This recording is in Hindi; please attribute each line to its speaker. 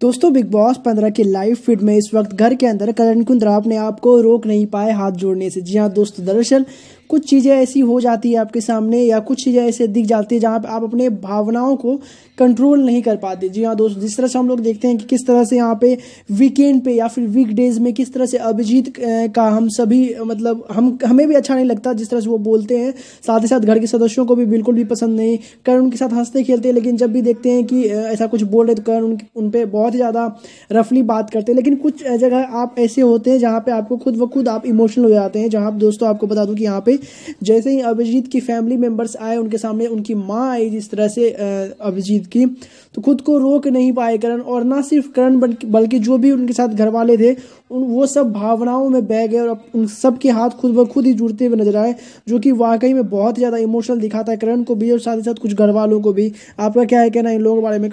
Speaker 1: दोस्तों बिग बॉस पंद्रह के लाइव फीड में इस वक्त घर के अंदर करण कुंद्रा अपने आप को रोक नहीं पाए हाथ जोड़ने से जी हाँ दोस्तों दरअसल कुछ चीज़ें ऐसी हो जाती है आपके सामने या कुछ चीज़ें ऐसे दिख जाती है जहाँ आप अपने भावनाओं को कंट्रोल नहीं कर पाते जी हाँ दोस्तों जिस तरह से हम लोग देखते हैं कि किस तरह से यहाँ पे वीकेंड पे या फिर वीकडेज में किस तरह से अभिजीत का हम सभी मतलब हम हमें भी अच्छा नहीं लगता जिस तरह से वो बोलते हैं साथ ही साथ घर के सदस्यों को भी बिल्कुल भी पसंद नहीं करण उनके साथ हंसते खेलते लेकिन जब भी देखते हैं कि ऐसा कुछ बोल रहे तो करण उन, उन पर बहुत ही ज़्यादा रफली बात करते हैं लेकिन कुछ जगह आप ऐसे होते हैं जहाँ पर आपको खुद ब खुद आप इमोशनल हो जाते हैं जहाँ दोस्तों आपको बता दूँ कि यहाँ पे हुई जैसे ही अभिजीत की फैमिली मेम्बर्स आए उनके सामने उनकी माँ आई जिस तरह से अभिजीत की तो खुद को रोक नहीं पाए करण और ना सिर्फ करण बल्कि जो भी उनके साथ घर वाले थे उन वो सब भावनाओं में बह गए और उन सब के हाथ खुद ब खुद ही जुड़ते हुए नजर आए जो कि वाकई में बहुत ज़्यादा इमोशनल दिखाता है करण को भी और साथ ही साथ कुछ घर वालों को भी आपका क्या है कहना इन लोगों के बारे में